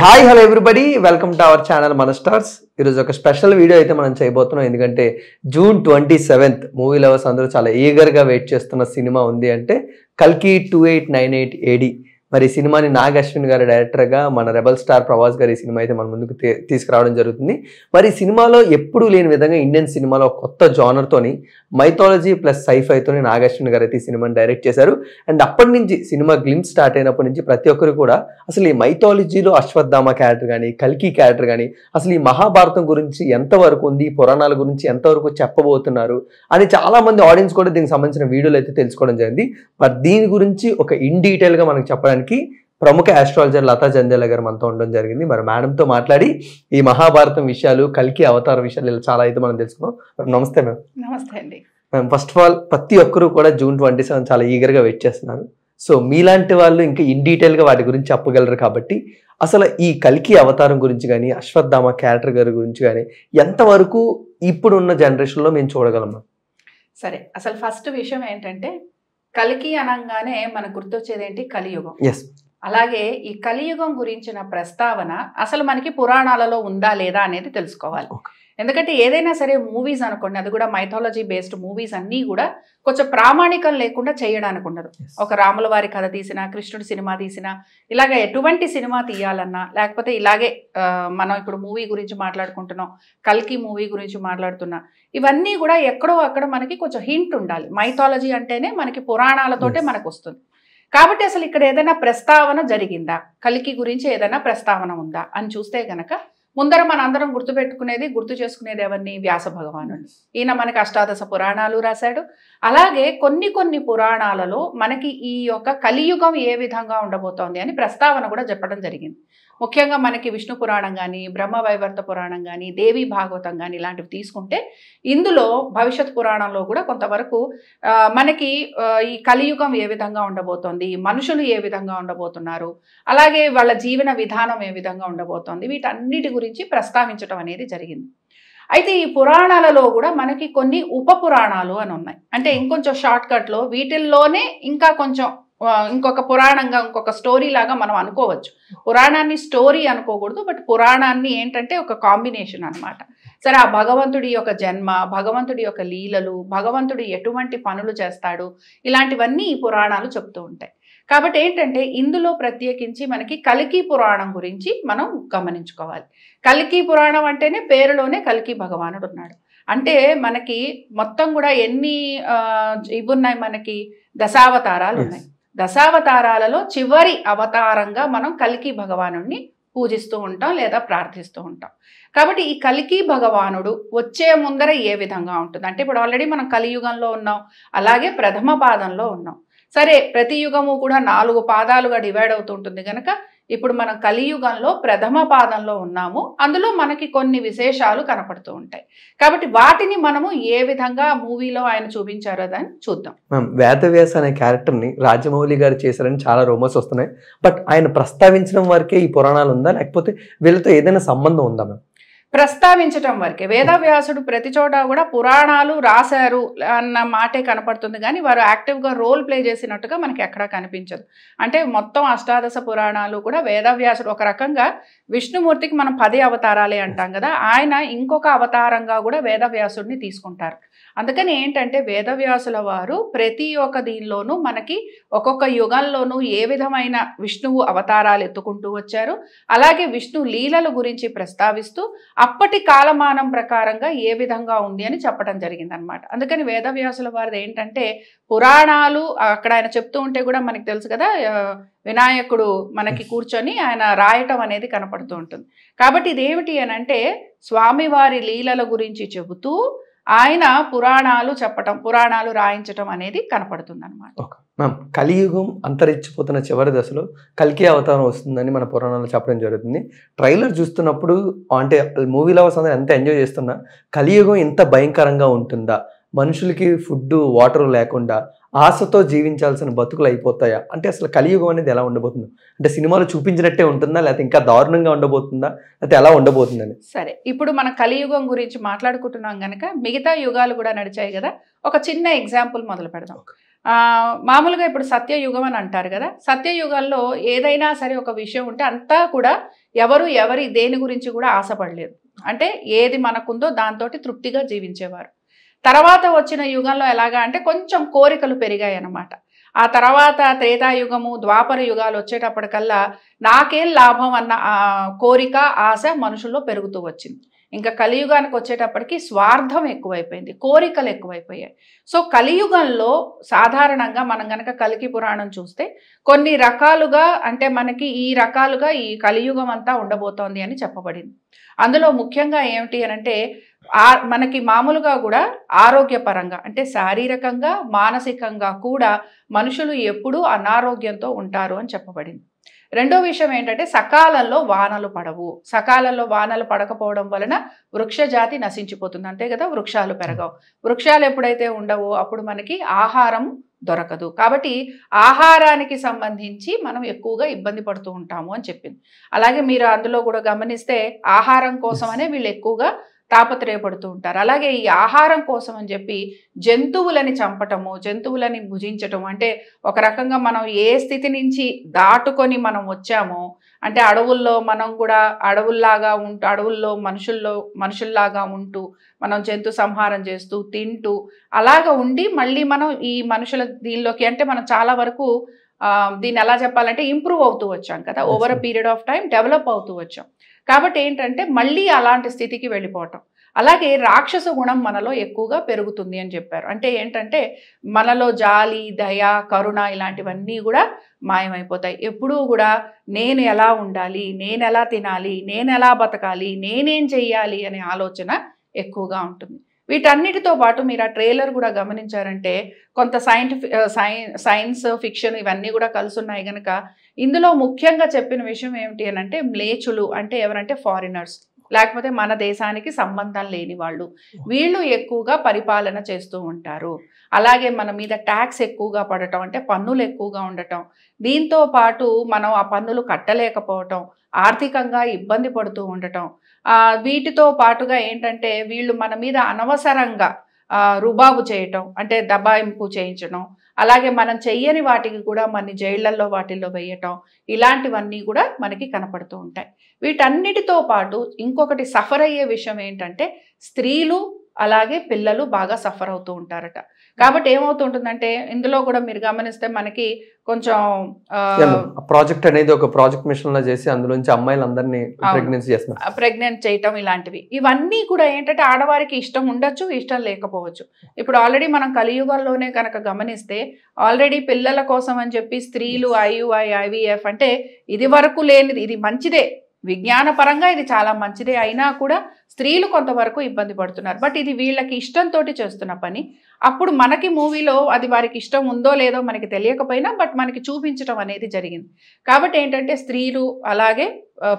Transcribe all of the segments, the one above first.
hi hello everybody welcome to our channel మన stars ఈరోజు ఒక స్పెషల్ వీడియో అయితే మనం చేయబోతున్నాం ఎందుకంటే June twenty seventh movie lovers అందరూ చాలా ఈగర్గా వెయిట్ చేస్తున్న సినిమా ఉంది అంటే కల్కి two eight nine eight AD మరి ఈ సినిమాని నాగ్ అశ్విన్ గారి డైరెక్టర్గా మన రెబల్ స్టార్ ప్రభాస్ గారు ఈ సినిమా అయితే మన ముందుకు తీసుకురావడం జరుగుతుంది మరి ఈ సినిమాలో ఎప్పుడూ లేని విధంగా ఇండియన్ సినిమాలో కొత్త జానర్తోని మైథాలజీ ప్లస్ సైఫైతోని నాగ్ అశ్విన్ గారు అయితే ఈ సినిమాని డైరెక్ట్ చేశారు అండ్ అప్పటి నుంచి సినిమా గ్లిమ్ స్టార్ట్ అయినప్పటి నుంచి ప్రతి ఒక్కరు కూడా అసలు ఈ మైథాలజీలో అశ్వత్థామ క్యారెక్టర్ కానీ కల్కి క్యారెక్టర్ కానీ అసలు ఈ మహాభారతం గురించి ఎంతవరకు ఉంది పురాణాల గురించి ఎంతవరకు చెప్పబోతున్నారు అని చాలామంది ఆడియన్స్ కూడా దీనికి సంబంధించిన వీడియోలు అయితే తెలుసుకోవడం జరిగింది మరి దీని గురించి ఒక ఇన్ డీటెయిల్గా మనకు చెప్పడానికి చేయడానికి ప్రముఖ ఆస్ట్రాలజర్ లతా జంజేల గారు మనతో ఉండడం జరిగింది మరి మేడంతో మాట్లాడి ఈ మహాభారతం విషయాలు కల్కి అవతార విషయాలు ఇలా చాలా అయితే మనం తెలుసుకున్నాం నమస్తే మ్యామ్ నమస్తే అండి మ్యామ్ ఫస్ట్ ఆఫ్ ఆల్ ప్రతి ఒక్కరూ కూడా జూన్ ట్వంటీ సెవెన్ చాలా ఈగర్గా వెయిట్ చేస్తున్నారు సో మీలాంటి వాళ్ళు ఇంకా ఇన్ డీటెయిల్గా వాటి గురించి చెప్పగలరు కాబట్టి అసలు ఈ కల్కి అవతారం గురించి కానీ అశ్వత్థామ క్యారెక్టర్ గారి గురించి కానీ ఎంతవరకు ఇప్పుడున్న జనరేషన్లో మేము చూడగలం సరే అసలు ఫస్ట్ విషయం ఏంటంటే కలికి అనగానే మనకు గుర్తొచ్చేది ఏంటి కలియుగం ఎస్ అలాగే ఈ కలియుగం గురించిన ప్రస్తావన అసలు మనకి పురాణాలలో ఉందా లేదా అనేది తెలుసుకోవాలి ఎందుకంటే ఏదైనా సరే మూవీస్ అనుకోండి అది కూడా మైథాలజీ బేస్డ్ మూవీస్ అన్నీ కూడా కొంచెం ప్రామాణికం లేకుండా చేయడానికి ఉండదు ఒక రాముల వారి కథ తీసినా కృష్ణుడు సినిమా తీసినా ఇలాగ ఎటువంటి సినిమా తీయాలన్నా లేకపోతే ఇలాగే మనం ఇప్పుడు మూవీ గురించి మాట్లాడుకుంటున్నాం కల్కి మూవీ గురించి మాట్లాడుతున్నా ఇవన్నీ కూడా ఎక్కడో అక్కడ మనకి కొంచెం హింట్ ఉండాలి మైథాలజీ అంటేనే మనకి పురాణాలతోటే మనకు వస్తుంది కాబట్టి అసలు ఇక్కడ ఏదైనా ప్రస్తావన జరిగిందా కలికి గురించి ఏదైనా ప్రస్తావన ఉందా అని చూస్తే గనక ముందర మనందరం గుర్తుపెట్టుకునేది గుర్తు చేసుకునేది ఎవరిని వ్యాస భగవాను ఈయన మనకి అష్టాదశ పురాణాలు రాశాడు అలాగే కొన్ని కొన్ని పురాణాలలో మనకి ఈ యొక్క కలియుగం ఏ విధంగా ఉండబోతోంది అని ప్రస్తావన కూడా చెప్పడం జరిగింది ముఖ్యంగా మనకి విష్ణు పురాణం కానీ బ్రహ్మవైవర్త పురాణం కానీ దేవి భాగవతం కానీ ఇలాంటివి తీసుకుంటే ఇందులో భవిష్యత్ పురాణంలో కూడా కొంతవరకు మనకి ఈ కలియుగం ఏ విధంగా ఉండబోతోంది మనుషులు ఏ విధంగా ఉండబోతున్నారు అలాగే వాళ్ళ జీవన విధానం ఏ విధంగా ఉండబోతోంది వీటన్నిటి గురించి ప్రస్తావించడం అనేది జరిగింది అయితే ఈ పురాణాలలో కూడా మనకి కొన్ని ఉప పురాణాలు అని ఉన్నాయి అంటే ఇంకొంచెం షార్ట్ కట్లో వీటిల్లోనే ఇంకా కొంచెం ఇంకొక పురాణంగా ఇంకొక స్టోరీ లాగా మనం అనుకోవచ్చు పురాణాన్ని స్టోరీ అనుకోకూడదు బట్ పురాణాన్ని ఏంటంటే ఒక కాంబినేషన్ అనమాట సరే ఆ భగవంతుడి యొక్క జన్మ భగవంతుడి యొక్క లీలలు భగవంతుడు ఎటువంటి పనులు చేస్తాడు ఇలాంటివన్నీ ఈ పురాణాలు చెప్తూ ఉంటాయి కాబట్టి ఏంటంటే ఇందులో ప్రత్యేకించి మనకి కలికి పురాణం గురించి మనం గమనించుకోవాలి కలికి పురాణం అంటేనే పేరులోనే కలికీ భగవానుడు ఉన్నాడు అంటే మనకి మొత్తం కూడా ఎన్ని ఇవి ఉన్నాయి మనకి దశావతారాలు ఉన్నాయి దశావతారాలలో చివరి అవతారంగా మనం కలికి భగవాను పూజిస్తూ ఉంటాం లేదా ప్రార్థిస్తూ ఉంటాం కాబట్టి ఈ కలికి భగవానుడు వచ్చే ముందర ఏ విధంగా ఉంటుంది అంటే ఇప్పుడు ఆల్రెడీ మనం కలియుగంలో ఉన్నాం అలాగే ప్రథమ పాదంలో ఉన్నాం సరే ప్రతి యుగము కూడా నాలుగు పాదాలుగా డివైడ్ అవుతూ ఉంటుంది కనుక ఇప్పుడు మనం కలియుగంలో ప్రథమ పాదంలో ఉన్నాము అందులో మనకి కొన్ని విశేషాలు కనపడుతూ ఉంటాయి కాబట్టి వాటిని మనము ఏ విధంగా మూవీలో ఆయన చూపించారో దాన్ని చూద్దాం మ్యామ్ వేదవ్యాస అనే క్యారెక్టర్ని రాజమౌళి గారు చేశారని చాలా రూమర్స్ వస్తున్నాయి బట్ ఆయన ప్రస్తావించడం వరకే ఈ పురాణాలు ఉందా లేకపోతే వీళ్ళతో ఏదైనా సంబంధం ఉందా మ్యామ్ ప్రస్తావించటం వరకే వేదవ్యాసుడు ప్రతి చోట కూడా పురాణాలు రాశారు అన్న మాటే కనపడుతుంది కానీ వారు యాక్టివ్గా రోల్ ప్లే చేసినట్టుగా మనకి ఎక్కడా కనిపించదు అంటే మొత్తం అష్టాదశ పురాణాలు కూడా వేదవ్యాసుడు ఒక రకంగా విష్ణుమూర్తికి మనం పది అవతారాలే అంటాం కదా ఆయన ఇంకొక అవతారంగా కూడా వేదవ్యాసుడిని తీసుకుంటారు అందుకని ఏంటంటే వేదవ్యాసుల వారు ప్రతి ఒక్క దీనిలోనూ మనకి ఒక్కొక్క యుగంలోనూ ఏ విధమైన విష్ణువు అవతారాలు ఎత్తుకుంటూ వచ్చారు అలాగే విష్ణు లీలల గురించి ప్రస్తావిస్తూ అప్పటి కాలమానం ప్రకారంగా ఏ విధంగా ఉంది అని చెప్పడం జరిగిందనమాట అందుకని వేదవ్యాసుల వారిది ఏంటంటే పురాణాలు అక్కడ ఆయన చెప్తూ ఉంటే కూడా మనకి తెలుసు కదా వినాయకుడు మనకి కూర్చొని ఆయన రాయటం అనేది కనపడుతూ ఉంటుంది కాబట్టి ఇదేమిటి అని అంటే స్వామివారి లీలల గురించి చెబుతూ ఆయన పురాణాలు చెప్పటం పురాణాలు రాయించటం అనేది కనపడుతుంది అనమాట మ్యామ్ కలియుగం అంతరించిపోతున్న చివరి దశలో కల్కి అవతారం వస్తుందని మన పురాణాలు చెప్పడం జరుగుతుంది ట్రైలర్ చూస్తున్నప్పుడు అంటే మూవీ లవర్స్ అందరూ ఎంత ఎంజాయ్ చేస్తున్నా కలియుగం ఇంత భయంకరంగా ఉంటుందా మనుషులకి ఫుడ్ వాటర్ లేకుండా ఆశతో జీవించాల్సిన బతుకులు అయిపోతాయా అంటే అసలు కలియుగం అనేది ఎలా ఉండబోతుంది అంటే సినిమాలో చూపించినట్టే ఉంటుందా లేకపోతే ఇంకా దారుణంగా ఉండబోతుందా లేకపోతే ఎలా ఉండబోతుందని సరే ఇప్పుడు మన కలియుగం గురించి మాట్లాడుకుంటున్నాం కనుక మిగతా యుగాలు కూడా నడిచాయి కదా ఒక చిన్న ఎగ్జాంపుల్ మొదలు పెడదాం మామూలుగా ఇప్పుడు సత్యయుగం అని అంటారు కదా సత్యయుగంలో ఏదైనా సరే ఒక విషయం ఉంటే అంతా కూడా ఎవరు ఎవరి దేని గురించి కూడా ఆశపడలేదు అంటే ఏది మనకుందో దాంతో తృప్తిగా జీవించేవారు తర్వాత వచ్చిన యుగంలో ఎలాగా అంటే కొంచెం కోరికలు పెరిగాయి అన్నమాట ఆ తర్వాత త్రేతాయుగము ద్వాపర యుగాలు వచ్చేటప్పటికల్లా నాకేం లాభం అన్న కోరిక ఆశ మనుషుల్లో పెరుగుతూ వచ్చింది ఇంకా కలియుగానికి వచ్చేటప్పటికి స్వార్థం ఎక్కువైపోయింది కోరికలు ఎక్కువైపోయాయి సో కలియుగంలో సాధారణంగా మనం కనుక కలికి పురాణం చూస్తే కొన్ని రకాలుగా అంటే మనకి ఈ రకాలుగా ఈ కలియుగం అంతా ఉండబోతోంది అని చెప్పబడింది అందులో ముఖ్యంగా ఏమిటి అనంటే మనకి మామూలుగా కూడా ఆరోగ్యపరంగా అంటే శారీరకంగా మానసికంగా కూడా మనుషులు ఎప్పుడూ అనారోగ్యంతో ఉంటారు అని చెప్పబడింది రెండో విషయం ఏంటంటే సకాలంలో వానలు పడవు సకాలంలో వానలు పడకపోవడం వలన వృక్షజాతి నశించిపోతుంది అంతే కదా వృక్షాలు పెరగవు వృక్షాలు ఎప్పుడైతే ఉండవో అప్పుడు మనకి ఆహారం దొరకదు కాబట్టి ఆహారానికి సంబంధించి మనం ఎక్కువగా ఇబ్బంది పడుతూ ఉంటాము అని చెప్పింది అలాగే మీరు అందులో కూడా గమనిస్తే ఆహారం కోసమనే వీళ్ళు ఎక్కువగా తాపత్రయపడుతూ ఉంటారు అలాగే ఈ ఆహారం కోసం అని చెప్పి జంతువులని చంపటము జంతువులని భుజించటం అంటే ఒక రకంగా మనం ఏ స్థితి నుంచి దాటుకొని మనం వచ్చామో అంటే అడవుల్లో మనం కూడా అడవుల్లాగా ఉంటూ అడవుల్లో మనుషుల్లో మనుషుల్లాగా ఉంటూ మనం జంతు సంహారం చేస్తూ తింటూ అలాగ ఉండి మళ్ళీ మనం ఈ మనుషుల దీనిలోకి అంటే మనం చాలా వరకు దీన్ని ఎలా చెప్పాలంటే ఇంప్రూవ్ అవుతూ వచ్చాం కదా over a period of time develop అవుతూ వచ్చాం కాబట్టి ఏంటంటే మళ్ళీ అలాంటి స్థితికి వెళ్ళిపోవటం అలాగే రాక్షస గుణం మనలో ఎక్కువగా పెరుగుతుంది అని చెప్పారు అంటే ఏంటంటే మనలో జాలి దయ కరుణ ఇలాంటివన్నీ కూడా మాయమైపోతాయి ఎప్పుడూ కూడా నేను ఎలా ఉండాలి నేను ఎలా తినాలి నేను ఎలా బతకాలి నేనేం చెయ్యాలి అనే ఆలోచన ఎక్కువగా ఉంటుంది వీటన్నిటితో పాటు మీరు ఆ ట్రైలర్ కూడా గమనించారంటే కొంత సైంటిఫిక్ సైన్స్ ఫిక్షన్ ఇవన్నీ కూడా కలిసి ఉన్నాయి కనుక ఇందులో ముఖ్యంగా చెప్పిన విషయం ఏమిటి అని అంటే మ్లేచులు అంటే ఎవరంటే ఫారినర్స్ లేకపోతే మన దేశానికి సంబంధం లేని వాళ్ళు వీళ్ళు ఎక్కువగా పరిపాలన చేస్తూ ఉంటారు అలాగే మన మీద ట్యాక్స్ ఎక్కువగా పడటం అంటే పన్నులు ఎక్కువగా ఉండటం దీంతో పాటు మనం ఆ పన్నులు కట్టలేకపోవటం ఆర్థికంగా ఇబ్బంది పడుతూ ఉండటం వీటితో పాటుగా ఏంటంటే వీళ్ళు మన మీద అనవసరంగా రుబాబు చేయటం అంటే దబాయింపు చేయించడం అలాగే మనం చెయ్యని వాటికి కూడా మన జైళ్లలో వాటిల్లో వేయటం ఇలాంటివన్నీ కూడా మనకి కనపడుతూ ఉంటాయి వీటన్నిటితో పాటు ఇంకొకటి సఫర్ అయ్యే విషయం ఏంటంటే స్త్రీలు అలాగే పిల్లలు బాగా సఫర్ అవుతూ ఉంటారట కాబట్టి ఏమవుతుంటుందంటే ఇందులో కూడా మీరు గమనిస్తే మనకి కొంచెం ప్రాజెక్ట్ అనేది ఒక ప్రాజెక్ట్ మిషన్ లా చేసి అందులోంచి అమ్మాయిలందరినీ ప్రెగ్నెన్సీ చేస్తున్నారు ప్రెగ్నెంట్ చేయటం ఇలాంటివి ఇవన్నీ కూడా ఏంటంటే ఆడవారికి ఇష్టం ఉండొచ్చు ఇష్టం లేకపోవచ్చు ఇప్పుడు ఆల్రెడీ మనం కలియుగంలోనే కనుక గమనిస్తే ఆల్రెడీ పిల్లల కోసం అని చెప్పి స్త్రీలు ఐయుఐ ఐవిఎఫ్ అంటే ఇది వరకు లేనిది ఇది మంచిదే విజ్ఞానపరంగా ఇది చాలా మంచిదే అయినా కూడా స్త్రీలు కొంతవరకు ఇబ్బంది పడుతున్నారు బట్ ఇది వీళ్ళకి ఇష్టంతో చేస్తున్న పని అప్పుడు మనకి మూవీలో అది వారికి ఇష్టం ఉందో లేదో మనకి తెలియకపోయినా బట్ మనకి చూపించడం అనేది జరిగింది కాబట్టి ఏంటంటే స్త్రీలు అలాగే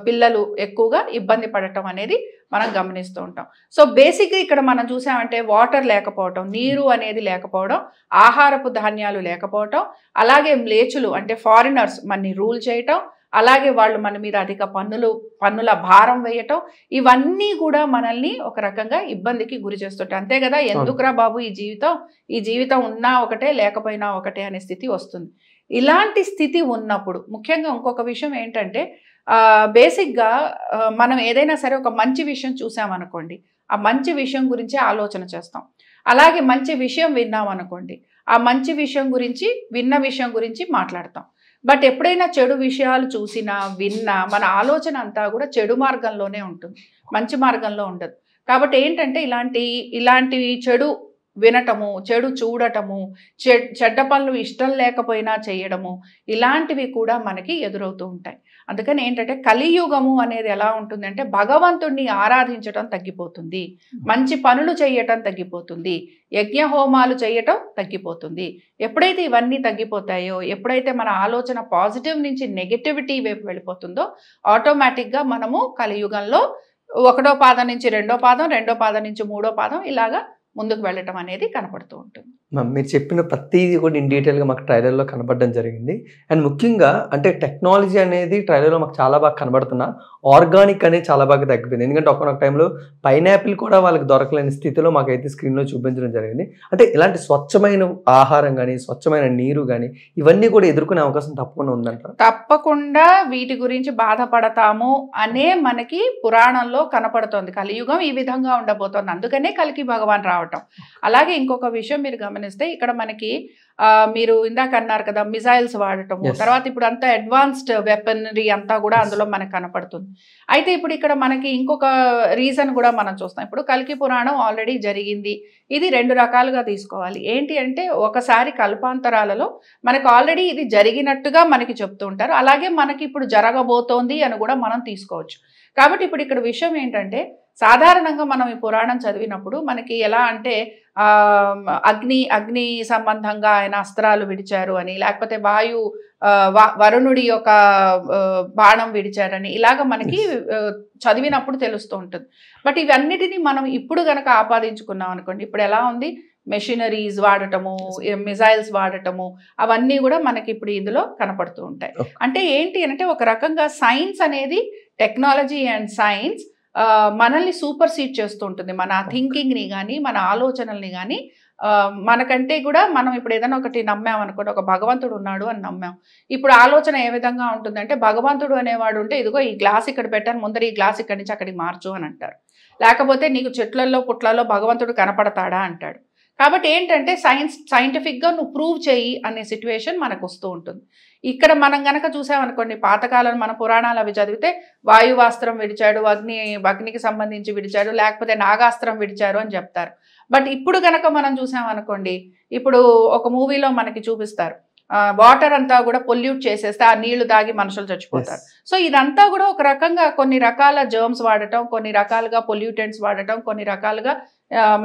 పిల్లలు ఎక్కువగా ఇబ్బంది పడటం అనేది మనం గమనిస్తూ ఉంటాం సో బేసిక్గా ఇక్కడ మనం చూసామంటే వాటర్ లేకపోవటం నీరు అనేది లేకపోవడం ఆహారపు ధాన్యాలు లేకపోవటం అలాగే మ్లేచులు అంటే ఫారినర్స్ మనని రూల్ చేయటం అలాగే వాళ్ళు మన మీద అధిక పన్నులు పన్నుల భారం వేయటం ఇవన్నీ కూడా మనల్ని ఒక రకంగా ఇబ్బందికి గురి చేస్తుంటాయి అంతే కదా ఎందుకురా బాబు ఈ జీవితం ఈ జీవితం ఉన్నా ఒకటే లేకపోయినా ఒకటే అనే స్థితి వస్తుంది ఇలాంటి స్థితి ఉన్నప్పుడు ముఖ్యంగా ఇంకొక విషయం ఏంటంటే బేసిక్గా మనం ఏదైనా సరే ఒక మంచి విషయం చూసామనుకోండి ఆ మంచి విషయం గురించే ఆలోచన చేస్తాం అలాగే మంచి విషయం విన్నాం అనుకోండి ఆ మంచి విషయం గురించి విన్న విషయం గురించి మాట్లాడతాం బట్ ఎప్పుడైనా చెడు విషయాలు చూసినా విన్నా మన ఆలోచన అంతా కూడా చెడు మార్గంలోనే ఉంటుంది మంచి మార్గంలో ఉండదు కాబట్టి ఏంటంటే ఇలాంటి ఇలాంటివి చెడు వినటము చెడు చూడటము చెడ్డ పనులు ఇష్టం లేకపోయినా చేయడము ఇలాంటివి కూడా మనకి ఎదురవుతూ ఉంటాయి అందుకని ఏంటంటే కలియుగము అనేది ఎలా ఉంటుందంటే భగవంతుణ్ణి ఆరాధించటం తగ్గిపోతుంది మంచి పనులు చేయటం తగ్గిపోతుంది యజ్ఞ హోమాలు చేయటం తగ్గిపోతుంది ఎప్పుడైతే ఇవన్నీ తగ్గిపోతాయో ఎప్పుడైతే మన ఆలోచన పాజిటివ్ నుంచి నెగటివిటీ వైపు వెళ్ళిపోతుందో ఆటోమేటిక్గా మనము కలియుగంలో ఒకటో పాదం నుంచి రెండో పాదం రెండో పాదం నుంచి మూడో పాదం ఇలాగా ముందుకు వెళ్ళటం అనేది కనపడుతూ ఉంటుంది మీరు చెప్పిన ప్రతిదీ కూడా ఇన్ డీటెయిల్గా మాకు ట్రైలర్లో కనబడడం జరిగింది అండ్ ముఖ్యంగా అంటే టెక్నాలజీ అనేది ట్రైలర్లో మాకు చాలా బాగా కనబడుతున్నా ఆర్గానిక్ అనేది చాలా బాగా తగ్గిపోయింది ఎందుకంటే ఒకనొక టైంలో పైనాపిల్ కూడా వాళ్ళకి దొరకలేని స్థితిలో మాకైతే స్క్రీన్లో చూపించడం జరిగింది అంటే ఇలాంటి స్వచ్ఛమైన ఆహారం కానీ స్వచ్ఛమైన నీరు కానీ ఇవన్నీ కూడా ఎదుర్కొనే అవకాశం తప్పకుండా ఉందంట తప్పకుండా వీటి గురించి బాధపడతాము అనే మనకి పురాణంలో కనపడుతుంది కలియుగం ఈ విధంగా ఉండబోతోంది అందుకనే కలికి భగవాన్ రావటం అలాగే ఇంకొక విషయం మీరు గమనిస్తే ఇక్కడ మనకి మీరు ఇందాక అన్నారు కదా మిసైల్స్ వాడటం తర్వాత ఇప్పుడు అంతా అడ్వాన్స్డ్ వెపనరీ అంతా కూడా అందులో మనకు కనపడుతుంది అయితే ఇప్పుడు ఇక్కడ మనకి ఇంకొక రీజన్ కూడా మనం చూస్తాం ఇప్పుడు కల్కి పురాణం ఆల్రెడీ జరిగింది ఇది రెండు రకాలుగా తీసుకోవాలి ఏంటి అంటే ఒకసారి కల్పాంతరాలలో మనకు ఆల్రెడీ ఇది జరిగినట్టుగా మనకి చెప్తూ ఉంటారు అలాగే మనకి ఇప్పుడు జరగబోతోంది అని కూడా మనం తీసుకోవచ్చు కాబట్టి ఇప్పుడు ఇక్కడ విషయం ఏంటంటే సాధారణంగా మనం ఈ పురాణం చదివినప్పుడు మనకి ఎలా అంటే అగ్ని అగ్ని సంబంధంగా ఆయన అస్త్రాలు విడిచారు అని లేకపోతే వాయు వరుణుడి యొక్క బాణం విడిచారని ఇలాగ మనకి చదివినప్పుడు తెలుస్తూ ఉంటుంది బట్ ఇవన్నిటినీ మనం ఇప్పుడు కనుక ఆపాదించుకున్నాం అనుకోండి ఇప్పుడు ఎలా ఉంది మెషినరీస్ వాడటము మిజైల్స్ వాడటము అవన్నీ కూడా మనకి ఇప్పుడు ఇందులో కనపడుతూ ఉంటాయి అంటే ఏంటి అంటే ఒక రకంగా సైన్స్ అనేది టెక్నాలజీ అండ్ సైన్స్ మనల్ని సూపర్ సీట్ ఉంటుంది మన థింకింగ్ని కానీ మన ఆలోచనల్ని కానీ మనకంటే కూడా మనం ఇప్పుడు ఏదైనా ఒకటి నమ్మాం అనుకోండి ఒక భగవంతుడు ఉన్నాడు అని నమ్మాం ఇప్పుడు ఆలోచన ఏ విధంగా ఉంటుందంటే భగవంతుడు అనేవాడు ఉంటే ఇదిగో ఈ గ్లాస్ ఇక్కడ పెట్టాను ముందర ఈ గ్లాస్ ఇక్కడి నుంచి అక్కడికి మార్చు అని అంటారు లేకపోతే నీకు చెట్లలో పుట్లలో భగవంతుడు కనపడతాడా అంటాడు కాబట్టి ఏంటంటే సైన్స్ సైంటిఫిక్గా నువ్వు ప్రూవ్ చేయి అనే సిట్యువేషన్ మనకు వస్తూ ఉంటుంది ఇక్కడ మనం గనక చూసామనుకోండి పాతకాలం మన పురాణాలు అవి చదివితే వాయువాస్త్రం విడిచాడు అగ్ని అగ్నికి సంబంధించి విడిచాడు లేకపోతే నాగాస్త్రం విడిచారు అని చెప్తారు బట్ ఇప్పుడు గనక మనం చూసామనుకోండి ఇప్పుడు ఒక మూవీలో మనకి చూపిస్తారు వాటర్ అంతా కూడా పొల్యూట్ చేసేస్తే ఆ నీళ్లు తాగి మనుషులు చచ్చిపోతారు సో ఇదంతా కూడా ఒక రకంగా కొన్ని రకాల జర్మ్స్ వాడటం కొన్ని రకాలుగా పొల్యూటెంట్స్ వాడటం కొన్ని రకాలుగా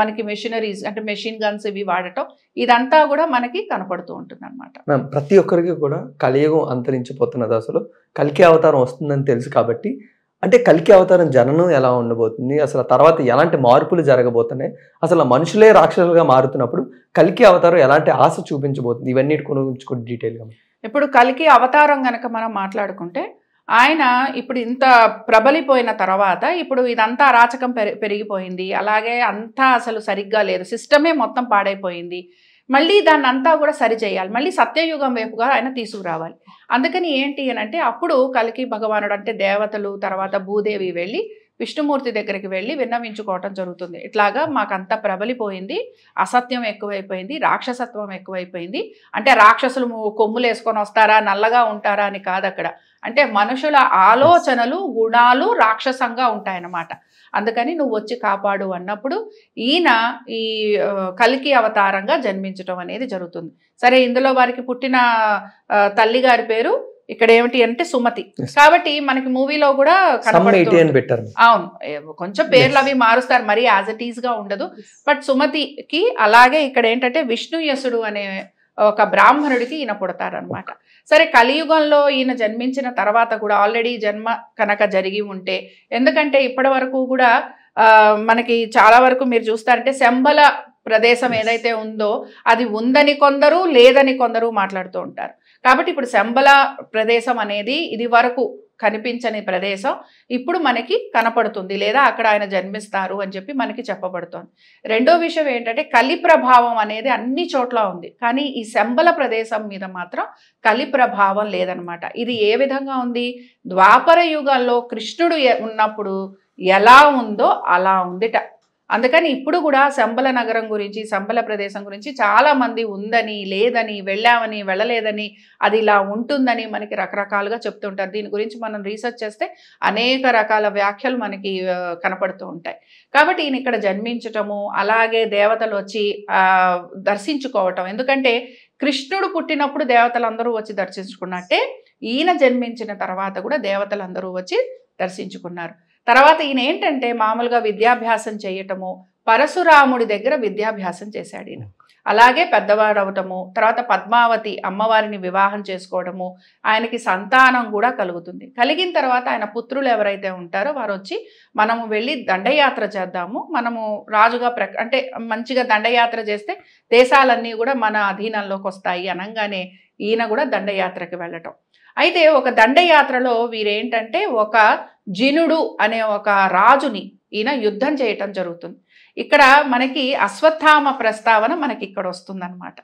మనకి మెషినరీస్ అంటే మెషిన్ గన్స్ ఇవి వాడటం ఇదంతా కూడా మనకి కనపడుతూ ఉంటుంది అనమాట ప్రతి ఒక్కరికి కూడా కలియుగం అంతరించిపోతున్నది అసలు కలికి అవతారం వస్తుందని తెలుసు కాబట్టి అంటే కలికి అవతారం జననం ఎలా ఉండబోతుంది అసలు తర్వాత ఎలాంటి మార్పులు జరగబోతున్నాయి అసలు మనుషులే రాక్షసులుగా మారుతున్నప్పుడు కలికి అవతారం ఎలాంటి ఆశ చూపించబోతుంది ఇవన్నీ కొనుగోలుచుకుంటే డీటెయిల్గా ఇప్పుడు కలికి అవతారం కనుక మనం మాట్లాడుకుంటే ఆయన ఇప్పుడు ఇంత ప్రబలిపోయిన తర్వాత ఇప్పుడు ఇదంతా అరాచకం పెరిగిపోయింది అలాగే అంతా అసలు సరిగ్గా లేదు సిస్టమే మొత్తం పాడైపోయింది మళ్ళీ దాన్ని అంతా కూడా సరిచేయాలి మళ్ళీ సత్యయుగం వైపుగా ఆయన తీసుకురావాలి అందుకని ఏంటి అని అంటే అప్పుడు కలికి భగవానుడు అంటే దేవతలు తర్వాత భూదేవి వెళ్ళి విష్ణుమూర్తి దగ్గరికి వెళ్ళి విన్నవించుకోవటం జరుగుతుంది ఇట్లాగా మాకంత ప్రబలిపోయింది అసత్యం ఎక్కువైపోయింది రాక్షసత్వం ఎక్కువైపోయింది అంటే రాక్షసులు కొమ్ములు వేసుకొని వస్తారా నల్లగా ఉంటారా అని కాదు అక్కడ అంటే మనుషుల ఆలోచనలు గుణాలు రాక్షసంగా ఉంటాయన్నమాట అందుకని నువ్వు వచ్చి కాపాడు అన్నప్పుడు ఈయన ఈ కలికి అవతారంగా జన్మించటం అనేది జరుగుతుంది సరే ఇందులో వారికి పుట్టిన తల్లిగారి పేరు ఇక్కడ ఏమిటి అంటే సుమతి కాబట్టి మనకి మూవీలో కూడా పెట్టారు అవును కొంచెం పేర్లు అవి మారుస్తారు మరి యాజ్ ఇట్ ఈస్ గా ఉండదు బట్ సుమతికి అలాగే ఇక్కడ ఏంటంటే విష్ణు యసుడు అనే ఒక బ్రాహ్మణుడికి ఈయన పుడతారనమాట సరే కలియుగంలో ఈయన జన్మించిన తర్వాత కూడా ఆల్రెడీ జన్మ కనుక జరిగి ఉంటే ఎందుకంటే ఇప్పటి వరకు కూడా మనకి చాలా వరకు మీరు చూస్తారంటే శంబల ప్రదేశం ఏదైతే ఉందో అది ఉందని కొందరు లేదని కొందరు మాట్లాడుతూ ఉంటారు కాబట్టి ఇప్పుడు శంబల ప్రదేశం అనేది ఇది వరకు కనిపించని ప్రదేశం ఇప్పుడు మనకి కనపడుతుంది లేదా అక్కడ ఆయన జన్మిస్తారు అని చెప్పి మనకి చెప్పబడుతోంది రెండో విషయం ఏంటంటే కలి ప్రభావం అనేది అన్ని చోట్ల ఉంది కానీ ఈ శంబల ప్రదేశం మీద మాత్రం కలి ప్రభావం లేదనమాట ఇది ఏ విధంగా ఉంది ద్వాపర యుగంలో కృష్ణుడు ఉన్నప్పుడు ఎలా ఉందో అలా ఉందిట అందుకని ఇప్పుడు కూడా శంబల నగరం గురించి శంబల ప్రదేశం గురించి చాలామంది ఉందని లేదని వెళ్ళామని వెళ్ళలేదని అది ఇలా ఉంటుందని మనకి రకరకాలుగా చెప్తుంటారు దీని గురించి మనం రీసెర్చ్ చేస్తే అనేక రకాల వ్యాఖ్యలు మనకి కనపడుతూ ఉంటాయి కాబట్టి ఈయన ఇక్కడ జన్మించటము అలాగే దేవతలు వచ్చి దర్శించుకోవటం ఎందుకంటే కృష్ణుడు పుట్టినప్పుడు దేవతలందరూ వచ్చి దర్శించుకున్నట్టే ఈయన జన్మించిన తర్వాత కూడా దేవతలందరూ వచ్చి దర్శించుకున్నారు తర్వాత ఈయన ఏంటంటే మామూలుగా విద్యాభ్యాసం చేయటము పరశురాముడి దగ్గర విద్యాభ్యాసం చేశాడు ఈయన అలాగే పెద్దవాడవటము తర్వాత పద్మావతి అమ్మవారిని వివాహం చేసుకోవడము ఆయనకి సంతానం కూడా కలుగుతుంది కలిగిన తర్వాత ఆయన పుత్రులు ఎవరైతే ఉంటారో వారు వచ్చి మనము వెళ్ళి దండయాత్ర చేద్దాము మనము రాజుగా అంటే మంచిగా దండయాత్ర చేస్తే దేశాలన్నీ కూడా మన అధీనంలోకి వస్తాయి అనగానే ఈయన కూడా దండయాత్రకి వెళ్ళటం అయితే ఒక దండయాత్రలో వీరేంటంటే ఒక జినుడు అనే ఒక రాజుని ఈయన యుద్ధం చేయటం జరుగుతుంది ఇక్కడ మనకి అశ్వత్థామ ప్రస్తావన మనకి ఇక్కడ వస్తుందన్నమాట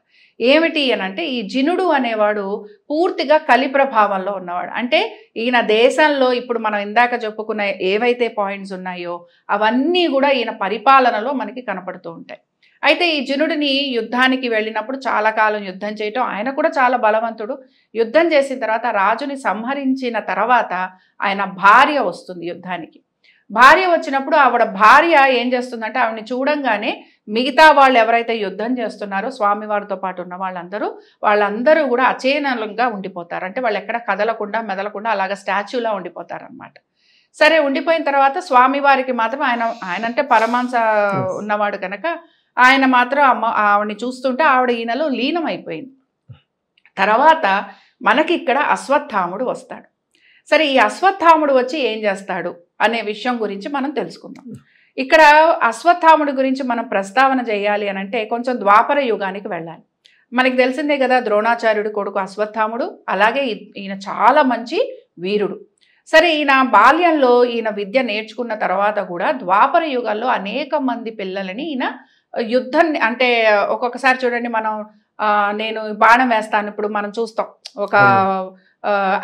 ఏమిటి అని అంటే ఈ జినుడు అనేవాడు పూర్తిగా కలి ప్రభావంలో ఉన్నవాడు అంటే ఈయన దేశంలో ఇప్పుడు మనం ఇందాక చెప్పుకున్న ఏవైతే పాయింట్స్ ఉన్నాయో అవన్నీ కూడా ఈయన పరిపాలనలో మనకి కనపడుతూ ఉంటాయి అయితే ఈ జనుడిని యుద్ధానికి వెళ్ళినప్పుడు చాలా కాలం యుద్ధం చేయటం ఆయన కూడా చాలా బలవంతుడు యుద్ధం చేసిన తర్వాత రాజుని సంహరించిన తర్వాత ఆయన భార్య వస్తుంది యుద్ధానికి భార్య వచ్చినప్పుడు ఆవిడ భార్య ఏం చేస్తుందంటే ఆవిడని చూడంగానే మిగతా వాళ్ళు ఎవరైతే యుద్ధం చేస్తున్నారో స్వామివారితో పాటు ఉన్న వాళ్ళందరూ వాళ్ళందరూ కూడా అచేనంగా ఉండిపోతారు అంటే వాళ్ళు ఎక్కడ కదలకుండా మెదలకుండా అలాగ స్టాచ్యూలా ఉండిపోతారనమాట సరే ఉండిపోయిన తర్వాత స్వామివారికి మాత్రం ఆయన ఆయనంటే పరమాంస ఉన్నవాడు కనుక ఆయన మాత్రం అమ్మ ఆవిడని చూస్తుంటే ఆవిడ ఈయనలో లీనమైపోయింది తర్వాత మనకి ఇక్కడ అశ్వత్థాముడు వస్తాడు సరే ఈ అశ్వత్థాముడు వచ్చి ఏం చేస్తాడు అనే విషయం గురించి మనం తెలుసుకుందాం ఇక్కడ అశ్వత్థాముడి గురించి మనం ప్రస్తావన చేయాలి అని అంటే కొంచెం ద్వాపర యుగానికి వెళ్ళాలి మనకి తెలిసిందే కదా ద్రోణాచార్యుడు కొడుకు అశ్వత్థాముడు అలాగే ఈయన చాలా మంచి వీరుడు సరే ఈయన బాల్యంలో ఈయన విద్య నేర్చుకున్న తర్వాత కూడా ద్వాపర యుగాల్లో అనేక మంది పిల్లలని ఈయన యుద్ధం అంటే ఒక్కొక్కసారి చూడండి మనం నేను బాణం వేస్తాను ఇప్పుడు మనం చూస్తాం ఒక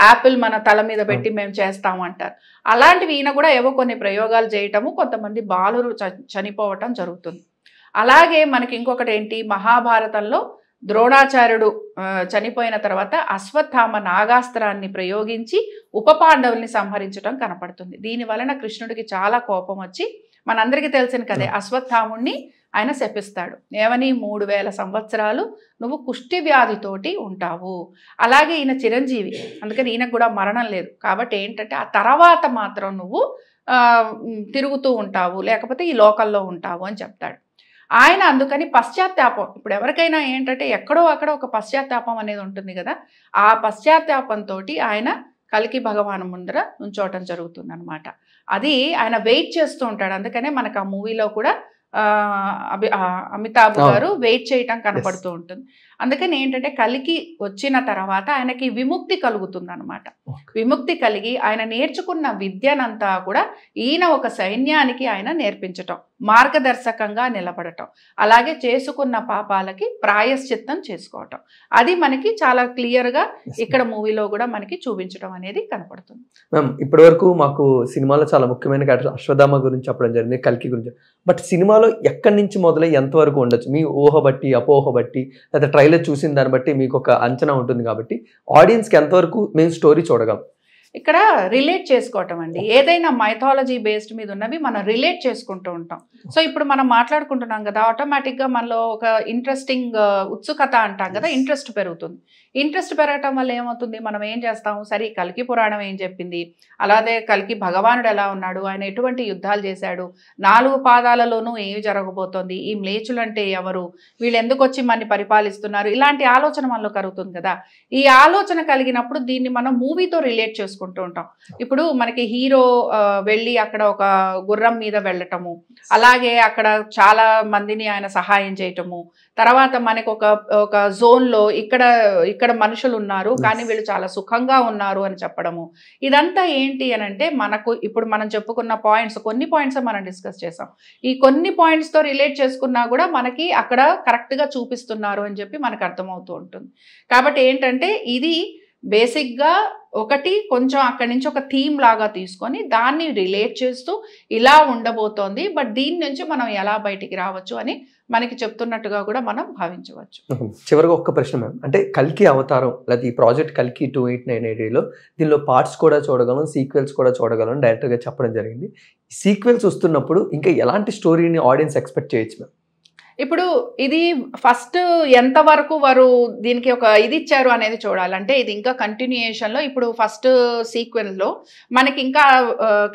యాపిల్ మన తల మీద పెట్టి మేము చేస్తాము అంటారు అలాంటివి ఈయన కూడా ఏవో కొన్ని ప్రయోగాలు చేయటము కొంతమంది బాలురు చనిపోవటం జరుగుతుంది అలాగే మనకి ఇంకొకటి ఏంటి మహాభారతంలో ద్రోణాచార్యుడు చనిపోయిన తర్వాత అశ్వత్థామ నాగాస్త్రాన్ని ప్రయోగించి ఉప పాండవుల్ని సంహరించడం కనపడుతుంది దీని వలన కృష్ణుడికి చాలా కోపం వచ్చి మనందరికీ తెలిసిన కదే అశ్వత్థాముణ్ణి ఆయన శపిస్తాడు ఏమని మూడు వేల సంవత్సరాలు నువ్వు కుష్టి వ్యాధితోటి ఉంటావు అలాగే ఈయన చిరంజీవి అందుకని ఈయనకు కూడా మరణం లేదు కాబట్టి ఏంటంటే ఆ తర్వాత మాత్రం నువ్వు తిరుగుతూ ఉంటావు లేకపోతే ఈ లోకల్లో ఉంటావు అని చెప్తాడు ఆయన అందుకని పశ్చాత్తాపం ఇప్పుడు ఎవరికైనా ఏంటంటే ఎక్కడో అక్కడ ఒక పశ్చాత్తాపం అనేది ఉంటుంది కదా ఆ పశ్చాత్తాపంతో ఆయన కలికి భగవాన్ ముందర ఉంచోవటం జరుగుతుంది అనమాట అది ఆయన వెయిట్ చేస్తూ ఉంటాడు అందుకనే మనకు ఆ మూవీలో కూడా అమితాబ్ గారు వెయిట్ చేయటం కనపడుతూ ఉంటుంది అందుకని ఏంటంటే కలికి వచ్చిన తర్వాత ఆయనకి విముక్తి కలుగుతుంది అనమాట విముక్తి కలిగి ఆయన నేర్చుకున్న విద్యనంతా కూడా ఈయన ఒక సైన్యానికి ఆయన నేర్పించటం మార్గదర్శకంగా నిలబడటం అలాగే చేసుకున్న పాపాలకి ప్రాయశ్చిత్తం చేసుకోవటం అది మనకి చాలా క్లియర్గా ఇక్కడ మూవీలో కూడా మనకి చూపించడం అనేది కనపడుతుంది మ్యామ్ ఇప్పటి వరకు మాకు సినిమాలో చాలా ముఖ్యమైన క్యారెక్టర్ అశ్వధామ గురించి చెప్పడం జరిగింది కల్కి గురించి బట్ సినిమాలో ఎక్కడి నుంచి మొదలై ఎంతవరకు ఉండొచ్చు మీ ఊహ బట్టి అపోహ బట్టి లేదా ట్రైలర్ చూసిన దాన్ని బట్టి మీకు ఒక అంచనా ఉంటుంది కాబట్టి ఆడియన్స్కి ఎంతవరకు మేము స్టోరీ చూడగలం ఇక్కడ రిలేట్ చేసుకోవటం అండి ఏదైనా మైథాలజీ బేస్డ్ మీద ఉన్నవి మనం రిలేట్ చేసుకుంటూ ఉంటాం సో ఇప్పుడు మనం మాట్లాడుకుంటున్నాం కదా ఆటోమేటిక్గా మనలో ఒక ఇంట్రెస్టింగ్ uh, ఉత్సుకత అంటాం కదా ఇంట్రెస్ట్ పెరుగుతుంది ఇంట్రెస్ట్ పెరగటం వల్ల ఏమవుతుంది మనం ఏం చేస్తాము సరే కలికి పురాణం ఏం చెప్పింది అలాగే కలికి భగవానుడు ఎలా ఉన్నాడు ఆయన ఎటువంటి యుద్ధాలు చేశాడు నాలుగు పాదాలలోనూ ఏమి జరగబోతోంది ఈ మ్లేచులు అంటే ఎవరు వీళ్ళు ఎందుకు వచ్చి మనని పరిపాలిస్తున్నారు ఇలాంటి ఆలోచన మనలో కలుగుతుంది కదా ఈ ఆలోచన కలిగినప్పుడు దీన్ని మనం మూవీతో రిలేట్ చేసుకుంటాం చేసుకుంటూ ఉంటాం ఇప్పుడు మనకి హీరో వెళ్ళి అక్కడ ఒక గుర్రం మీద వెళ్ళటము అలాగే అక్కడ చాలా మందిని ఆయన సహాయం చేయటము తర్వాత మనకు ఒక ఒక జోన్లో ఇక్కడ ఇక్కడ మనుషులు ఉన్నారు కానీ వీళ్ళు చాలా సుఖంగా ఉన్నారు అని చెప్పడము ఇదంతా ఏంటి అని అంటే మనకు ఇప్పుడు మనం చెప్పుకున్న పాయింట్స్ కొన్ని పాయింట్స్ మనం డిస్కస్ చేసాం ఈ కొన్ని పాయింట్స్తో రిలేట్ చేసుకున్నా కూడా మనకి అక్కడ కరెక్ట్గా చూపిస్తున్నారు అని చెప్పి మనకు అర్థమవుతూ ఉంటుంది కాబట్టి ఏంటంటే ఇది బేసిక్గా ఒకటి కొంచెం అక్కడి నుంచి ఒక థీమ్ లాగా తీసుకొని దాన్ని రిలేట్ చేస్తూ ఇలా ఉండబోతోంది బట్ దీని నుంచి మనం ఎలా బయటికి రావచ్చు అని మనకి చెప్తున్నట్టుగా కూడా మనం భావించవచ్చు చివరిగా ఒక్క ప్రశ్న మ్యామ్ అంటే కల్కి అవతారం లేదా ఈ ప్రాజెక్ట్ కల్కి టూ ఎయిట్ నైన్ ఎయిట్లో దీనిలో పార్ట్స్ కూడా చూడగలం సీక్వెల్స్ కూడా చూడగలం డైరెక్టర్గా చెప్పడం జరిగింది సీక్వెల్స్ వస్తున్నప్పుడు ఇంకా ఎలాంటి స్టోరీని ఆడియన్స్ ఎక్స్పెక్ట్ చేయొచ్చు మ్యామ్ ఇప్పుడు ఇది ఫస్ట్ ఎంత వరకు వారు దీనికి ఒక ఇది ఇచ్చారు అనేది చూడాలంటే ఇది ఇంకా కంటిన్యూయేషన్లో ఇప్పుడు ఫస్ట్ లో మనకి ఇంకా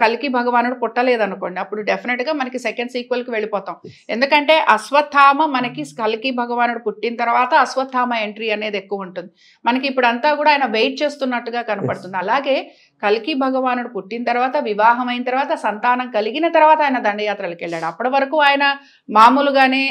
కలికి భగవానుడు పుట్టలేదనుకోండి అప్పుడు డెఫినెట్గా మనకి సెకండ్ సీక్వెల్కి వెళ్ళిపోతాం ఎందుకంటే అశ్వత్థామ మనకి కలికి భగవానుడు పుట్టిన తర్వాత అశ్వత్థామ ఎంట్రీ అనేది ఎక్కువ ఉంటుంది మనకి ఇప్పుడు అంతా కూడా ఆయన వెయిట్ చేస్తున్నట్టుగా కనపడుతుంది అలాగే కల్కి భగవానుడు పుట్టిన తర్వాత వివాహం అయిన తర్వాత సంతానం కలిగిన తర్వాత ఆయన దండయాత్రలకు వెళ్ళాడు అప్పటి వరకు ఆయన మామూలుగానే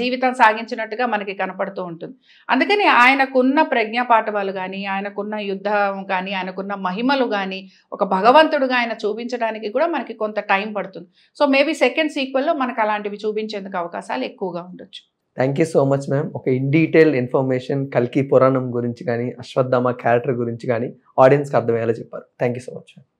జీవితం సాగించినట్టుగా మనకి కనపడుతూ ఉంటుంది అందుకని ఆయనకున్న ప్రజ్ఞాపాఠవాలు కానీ ఆయనకున్న యుద్ధం కానీ ఆయనకున్న మహిమలు కానీ ఒక భగవంతుడుగా ఆయన చూపించడానికి కూడా మనకి కొంత టైం పడుతుంది సో మేబీ సెకండ్ సీక్వెల్లో మనకు అలాంటివి చూపించేందుకు అవకాశాలు ఎక్కువగా ఉండొచ్చు thank you so much ma'am ఒక ఇన్ డీటెయిల్ ఇన్ఫర్మేషన్ కల్కి పురాణం గురించి కానీ అశ్వత్థామ క్యారెక్టర్ గురించి కానీ ఆడియన్స్కి అర్థమయ్యేలా చెప్పారు thank you so much ma'am